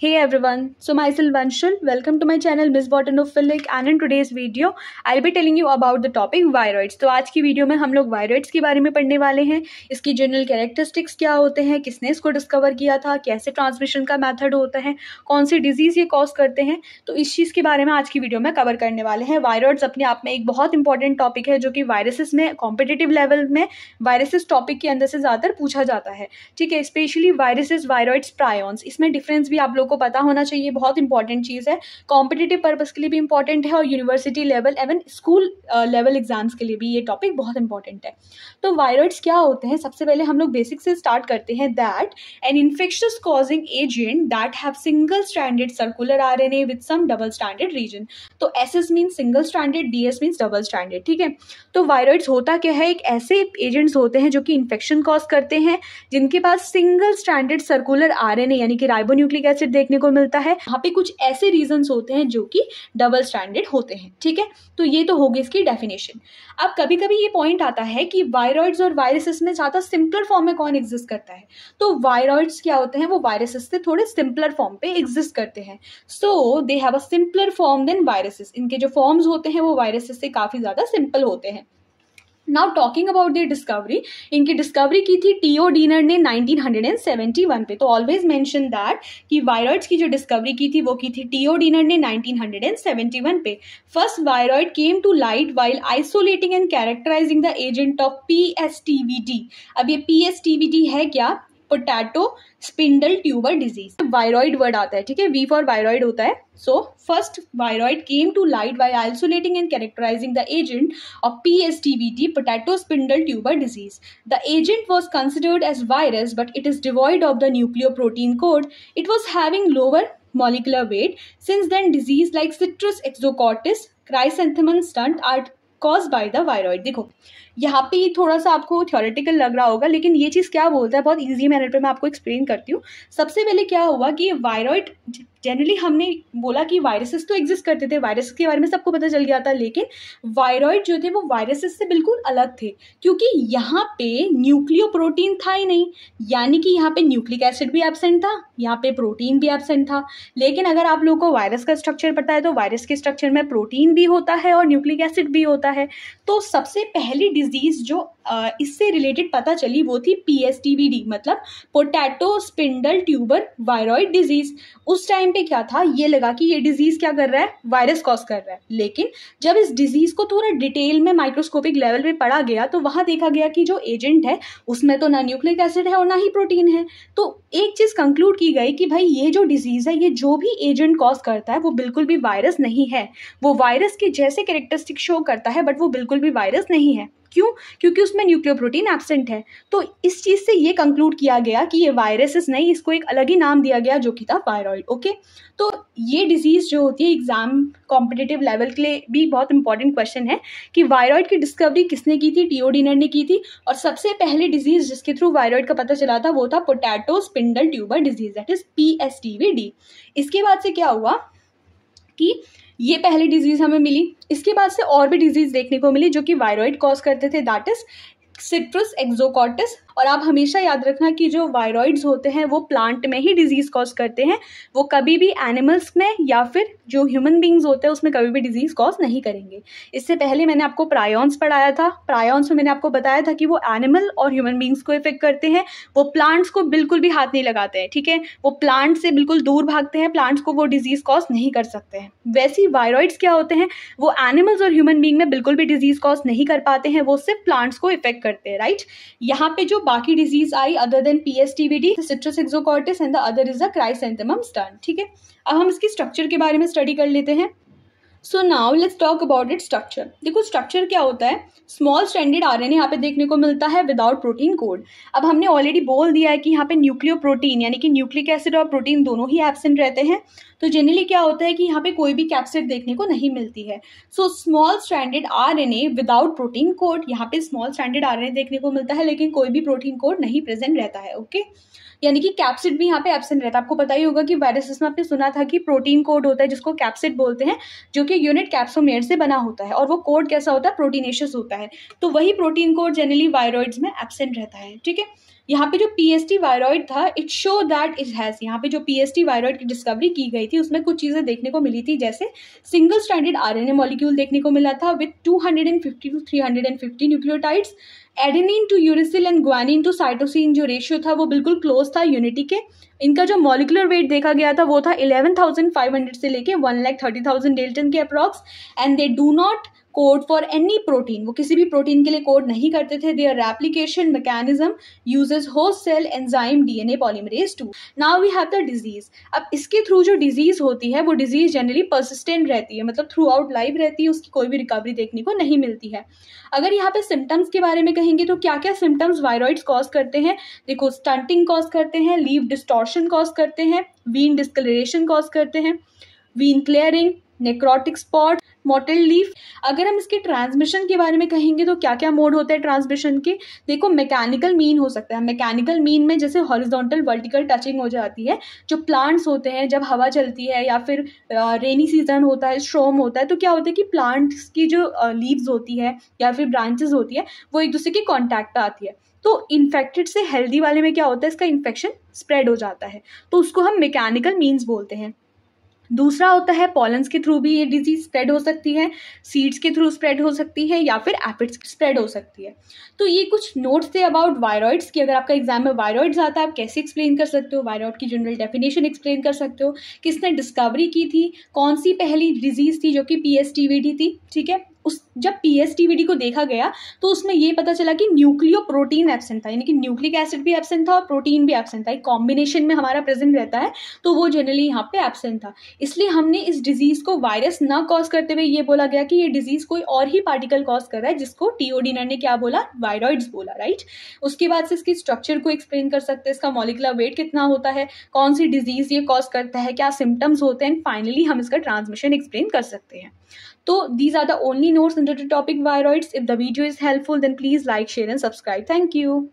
Hey everyone, so myself Vanshul, welcome to my channel Miss Botanophilik and in today's video I'll be telling you about the topic viroids तो आज की video में हम लोग viroids के बारे में पढ़ने वाले हैं इसकी जनरल कैरेक्टरिस्टिक्स क्या होते हैं किसने इसको डिस्कवर किया था कैसे ट्रांसमिशन का मैथड होता है कौन सी डिजीज़ ये कॉज करते हैं तो इस चीज़ के बारे में आज की वीडियो में कवर करने वाले हैं वायरॉइड्स अपने आप में एक बहुत इंपॉर्टेंट टॉपिक है जो कि वायरसेस में कॉम्पिटेटिव लेवल में वायरसेस टॉपिक के अंदर से ज़्यादातर पूछा जाता है ठीक है स्पेशली वायरसेज वायरॉइड्स प्रायॉन्स इसमें डिफरेंस भी आप लोग लोगों को पता होना चाहिए बहुत इंपॉर्टेंट चीज़ है कॉम्पिटिटिव पर्पज़ के लिए भी इंपॉर्टेंट है और university level even school level exams के लिए भी ये टॉपिक बहुत इंपॉर्टेंट है तो वायरॉइड्स क्या होते हैं सबसे पहले हम लोग बेसिक से स्टार्ट करते हैं that an infectious causing agent that have single standard circular R N A with some double standard region तो S S mean single standard D S means double standard ठीक है तो वायरॉइड्स होता क्या है एक ऐसे एजेंट्स होते हैं जो कि इन्फेक्शन कॉज करते हैं जिनके पास single standard circular R N A यानी कि राइबोन्यूक्लिक एसिड देखने को मिलता है वहां पे कुछ ऐसे रीजन होते हैं जो कि डबल स्टैंडर्ड होते हैं ठीक है तो ये तो होगी इसकी डेफिनेशन अब कभी कभी ये पॉइंट आता है कि वायरॉइड्स और वायरसेस में ज़्यादा सिंपलर फॉर्म में कौन एग्जिस्ट करता है तो वायरॉइड्स क्या होते हैं वो वायरसेस से थोड़े सिंपलर फॉर्म पे एग्जिस्ट करते हैं so they have a simpler form than viruses इनके जो फॉर्म्स होते हैं वो वायरसेस से काफ़ी ज़्यादा सिंपल होते हैं now talking about the discovery इनकी डिस्कवरी की थी टी डीनर ने 1971 पे तो ऑलवेज मेंशन दैट कि वायरॉइड्स की जो डिस्कवरी की थी वो की थी टी डीनर ने 1971 पे first viroid came to light while isolating and characterising the agent of P S T V D अब ये P S T V D है क्या potato spindle tuber disease viroid word आता है ठीक है वी फॉर वायरॉइड होता है so first viroid came to light by isolating and characterising the agent of P S T V T potato spindle tuber disease the agent was considered as virus but it is devoid of the nucleoprotein coat it was having lower molecular weight since then disease like citrus exocortis chrysanthemum stunt are cause by the viroid देखो यहाँ पे थोड़ा सा आपको theoretical लग रहा होगा लेकिन ये चीज़ क्या बोलता है बहुत ईजी मैनर पर मैं आपको एक्सप्लेन करती हूँ सबसे पहले क्या हुआ कि ये वायरॉइड जनरली हमने बोला कि वायरसेस तो एग्जिस्ट करते थे वायरस के बारे में सबको पता चल गया था लेकिन वायरॉइड जो थे वो वायरसेस से बिल्कुल अलग थे क्योंकि यहाँ पे न्यूक्लियो प्रोटीन था ही नहीं यानी कि यहाँ पे न्यूक्लिक एसिड भी एबसेंट था यहाँ पे प्रोटीन भी एबसेंट था लेकिन अगर आप लोगों को वायरस का स्ट्रक्चर पता है तो वायरस के स्ट्रक्चर में प्रोटीन भी होता है और न्यूक्लिक एसिड भी होता है तो सबसे पहली डिजीज़ जो इससे रिलेटेड पता चली वो थी पी मतलब potato spindle tuber viroid disease उस टाइम पे क्या था ये लगा कि ये डिजीज क्या कर रहा है वायरस कॉज कर रहा है लेकिन जब इस डिजीज को थोड़ा डिटेल में माइक्रोस्कोपिक लेवल पे पढ़ा गया तो वहां देखा गया कि जो एजेंट है उसमें तो ना न्यूक्लिक एसिड है और ना ही प्रोटीन है तो एक चीज कंक्लूड की गई कि भाई ये जो डिजीज है ये जो भी एजेंट कॉज करता है वो बिल्कुल भी वायरस नहीं है वो वायरस के जैसे कैरेक्टरिस्टिक शो करता है बट वो बिल्कुल भी वायरस नहीं है क्यों क्योंकि उसमें न्यूक्लियर प्रोटीन एबसेंट है तो इस चीज़ से ये कंक्लूड किया गया कि ये वायरसेस नहीं इसको एक अलग ही नाम दिया गया जो कि था वायरॉइड ओके तो ये डिजीज़ जो होती है एग्ज़ाम कॉम्पिटेटिव लेवल के लिए भी बहुत इंपॉर्टेंट क्वेश्चन है कि वायरॉइड की डिस्कवरी किसने की थी टीओ डिनर e ने की थी और सबसे पहले डिजीज़ जिसके थ्रू वायरॉइड का पता चला था वो था potato spindle tuber disease that is P इसके बाद से क्या हुआ कि ये पहली डिजीज़ हमें मिली इसके बाद से और भी डिजीज़ देखने को मिली जो कि वायरॉइड कॉज करते थे दैट इज़ सिट्रस एक्जोकॉटिस और आप हमेशा याद रखना कि जो वायरॉइड्स होते हैं वो प्लांट में ही डिजीज़ कॉज करते हैं वो कभी भी एनिमल्स में या फिर जो ह्यूमन बींग्स होते हैं उसमें कभी भी डिजीज़ कॉज नहीं करेंगे इससे पहले मैंने आपको प्रायोन्स पढ़ाया था प्रायोन्स में मैंने आपको बताया था कि वो एनिमल और ह्यूमन बींग्स को इफेक्ट करते हैं वो प्लांट्स को बिल्कुल भी हाथ नहीं लगाते हैं ठीक है वो प्लांट से बिल्कुल दूर भागते हैं प्लांट्स को वो डिजीज़ कॉज नहीं कर सकते हैं वैसे ही वायरॉइड्स क्या होते हैं वो एनिमल्स और ह्यूमन बींग में बिल्कुल भी डिजीज़ कॉज नहीं कर पाते हैं वो सिर्फ प्लांट्स को इफेक्ट करते हैं राइट यहाँ पे जो बाकी डिजीज आई other than P S T V D citrus exocortis and the other is a chrysanthemum stunt ठीक है अब हम इसकी स्ट्रक्चर के बारे में स्टडी कर लेते हैं so now let's talk about it structure देखो स्ट्रक्चर क्या होता है स्मॉल स्टैंडर्ड आर एन यहाँ पे देखने को मिलता है विदाउट प्रोटीन कोड अब हमने ऑलरेडी बोल दिया है कि यहाँ पे न्यूक्लियो प्रोटीन यानी कि न्यूक्लिक एसिड और प्रोटीन दोनों ही एबसेंट रहते हैं तो जनरली क्या होता है कि यहाँ पे कोई भी कैप्सिड देखने को नहीं मिलती है so small standard R N A without protein coat यहाँ पे small standard R N A देखने को मिलता है लेकिन कोई भी प्रोटीन कोड नहीं प्रेजेंट रहता है ओके okay? यानी कि कैप्सिड भी यहाँ पे एबसेंट रहता है आपको पता ही होगा कि वायरसेस में आपने सुना था कि प्रोटीन कोड होता है जिसको कैप्सिड बोलते हैं जो कि यूनिट कैप्सोमेयर से बना होता है और वो कोड कैसा होता है प्रोटीनेशियस होता है तो वही प्रोटीन कोड जनरली वायरॉइड्स में एबसेंट रहता है ठीक है यहाँ पे जो पी एस टी वायरॉयड था it show that it has यहाँ पे जो पी एस टी वायरॉयड की डिस्कवरी की गई थी उसमें कुछ चीज़ें देखने को मिली थी जैसे single standard R N A molecule देखने को मिला था with two hundred and fifty to three hundred and fifty nucleotides adenine to uracil and guanine to cytosine जो रेशियो था वो बिल्कुल क्लोज था यूनिटी के इनका जो मॉलिकुलर वेट देखा गया था वो था इलेवन थाउजेंड फाइव हंड्रेड से लेके one lakh thirty thousand dalton के approx and they do not code for any protein वो किसी भी प्रोटीन के लिए कोड नहीं करते थे their replication mechanism uses host cell enzyme DNA polymerase two now we have the disease अब इसके थ्रू जो डिजीज होती है वो डिजीज जनरली परसिस्टेंट रहती है मतलब थ्रू आउट लाइफ रहती है उसकी कोई भी रिकवरी देखने को नहीं मिलती है अगर यहाँ पे सिम्टम्स के बारे में कहेंगे तो क्या क्या सिम्टम्स वायरॉइड्स कॉज करते हैं देखो स्टंटिंग कॉज करते हैं लीव डिस्टॉर्शन कॉज करते हैं वीन डिस्कलरेशन कॉज करते हैं vein clearing necrotic spot mottle leaf अगर हम इसके ट्रांसमिशन के बारे में कहेंगे तो क्या क्या मोड होते हैं ट्रांसमिशन के देखो मैकेनिकल मीन हो सकता है मैकेनिकल मीन में जैसे हॉरिजॉन्टल वर्टिकल टचिंग हो जाती है जो प्लांट्स होते हैं जब हवा चलती है या फिर रेनी सीजन होता है स्ट्रोम होता है तो क्या होता है कि प्लांट्स की जो लीव्स होती है या फिर ब्रांचेस होती है वो एक दूसरे के कॉन्टैक्ट पर आती है तो इन्फेक्टेड से हेल्दी वाले में क्या होता है इसका इन्फेक्शन स्प्रेड हो जाता है तो उसको हम मैकेनिकल मीन्स बोलते हैं दूसरा होता है पॉलन्स के थ्रू भी ये डिजीज स्प्रेड हो सकती है सीड्स के थ्रू स्प्रेड हो सकती है या फिर एपिड्स स्प्रेड हो सकती है तो ये कुछ नोट्स थे अबाउट वायरॉइड्स कि अगर आपका एग्जाम में वायरॉइड्स आता है आप कैसे एक्सप्लेन कर सकते हो वायरॉइड की जनरल डेफिनेशन एक्सप्लेन कर सकते हो किसने डिस्कवरी की थी कौन सी पहली डिजीज़ थी जो कि पी थी ठीक है उस जब पीएसटीवीडी को देखा गया तो उसमें यह पता चला कि न्यूक्लियो प्रोटीन एबसेंट था यानी कि न्यूक्लिक एसिड भी एबसेंट था और प्रोटीन भी एब्सेंट था एक कॉम्बिनेशन में हमारा प्रेजेंट रहता है तो वो जनरली यहाँ पे एबसेंट था इसलिए हमने इस डिजीज़ को वायरस न कॉज करते हुए ये बोला गया कि ये डिजीज़ कोई और ही पार्टिकल कॉज कर रहा है जिसको टीओडीनर ने क्या बोला वायरॉइड्स बोला राइट उसके बाद से इसके स्ट्रक्चर को एक्सप्लेन कर सकते हैं इसका मॉलिकुलर वेट कितना होता है कौन सी डिजीज़ ये कॉज करता है क्या सिम्टम्स होते हैं एंड फाइनली हम इसका ट्रांसमिशन एक्सप्लेन कर सकते हैं So these are the only notes related the topic viroids. If the video is helpful, then please like, share and subscribe. Thank you.